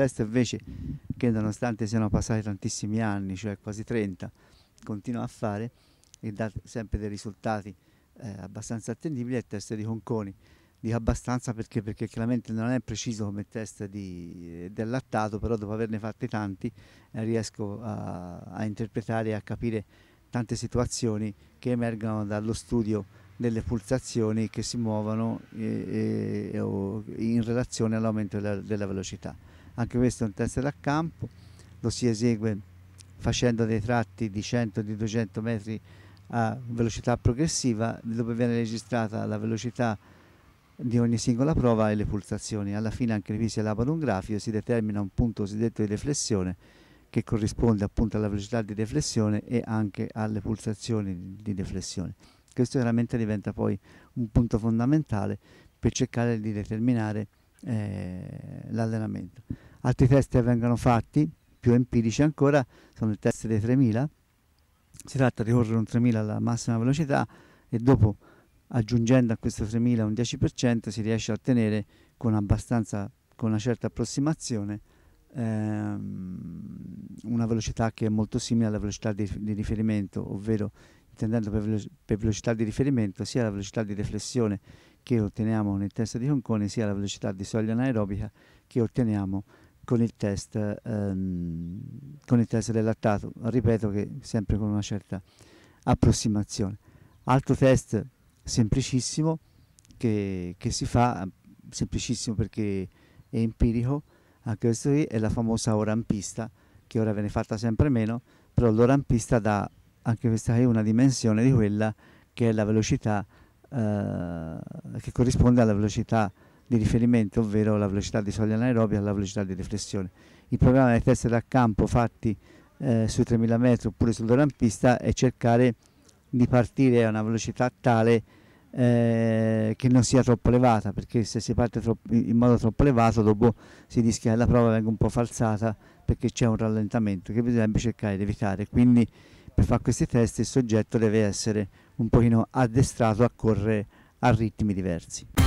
testo invece che nonostante siano passati tantissimi anni, cioè quasi 30, continua a fare e dà sempre dei risultati eh, abbastanza attendibili, è il test di Conconi. Dico abbastanza perché, perché chiaramente non è preciso come test di, del lattato, però dopo averne fatti tanti eh, riesco a, a interpretare e a capire tante situazioni che emergono dallo studio delle pulsazioni che si muovono eh, eh, in relazione all'aumento della, della velocità anche questo è un test da campo, lo si esegue facendo dei tratti di 100 di 200 metri a velocità progressiva dove viene registrata la velocità di ogni singola prova e le pulsazioni. Alla fine anche qui si elabora un grafico si determina un punto cosiddetto di riflessione che corrisponde appunto alla velocità di deflessione e anche alle pulsazioni di deflessione. Questo chiaramente diventa poi un punto fondamentale per cercare di determinare eh, l'allenamento. Altri test che vengono fatti, più empirici ancora, sono il test dei 3000. Si tratta di correre un 3000 alla massima velocità e dopo aggiungendo a questo 3000 un 10% si riesce a ottenere con abbastanza con una certa approssimazione ehm, una velocità che è molto simile alla velocità di, di riferimento ovvero intendendo per, velo per, velocità di riferimento sia la velocità di riflessione che otteniamo nel test di Concone sia la velocità di soglia anaerobica che otteniamo con il test, ehm, con il test del lattato, ripeto che sempre con una certa approssimazione. Altro test semplicissimo che, che si fa, semplicissimo perché è empirico, anche questo qui è la famosa orampista, che ora viene fatta sempre meno, però l'orampista dà anche questa è una dimensione di quella che è la velocità eh, che corrisponde alla velocità di riferimento, ovvero la velocità di soglia anaerobica e la velocità di riflessione. Il problema dei test da campo fatti eh, sui 3000 metri oppure sul rampista è cercare di partire a una velocità tale eh, che non sia troppo elevata, perché se si parte troppo, in modo troppo elevato dopo si rischia che la prova venga un po' falsata perché c'è un rallentamento che bisognerebbe cercare di evitare. Quindi per fare questi test il soggetto deve essere un pochino addestrato a correre a ritmi diversi.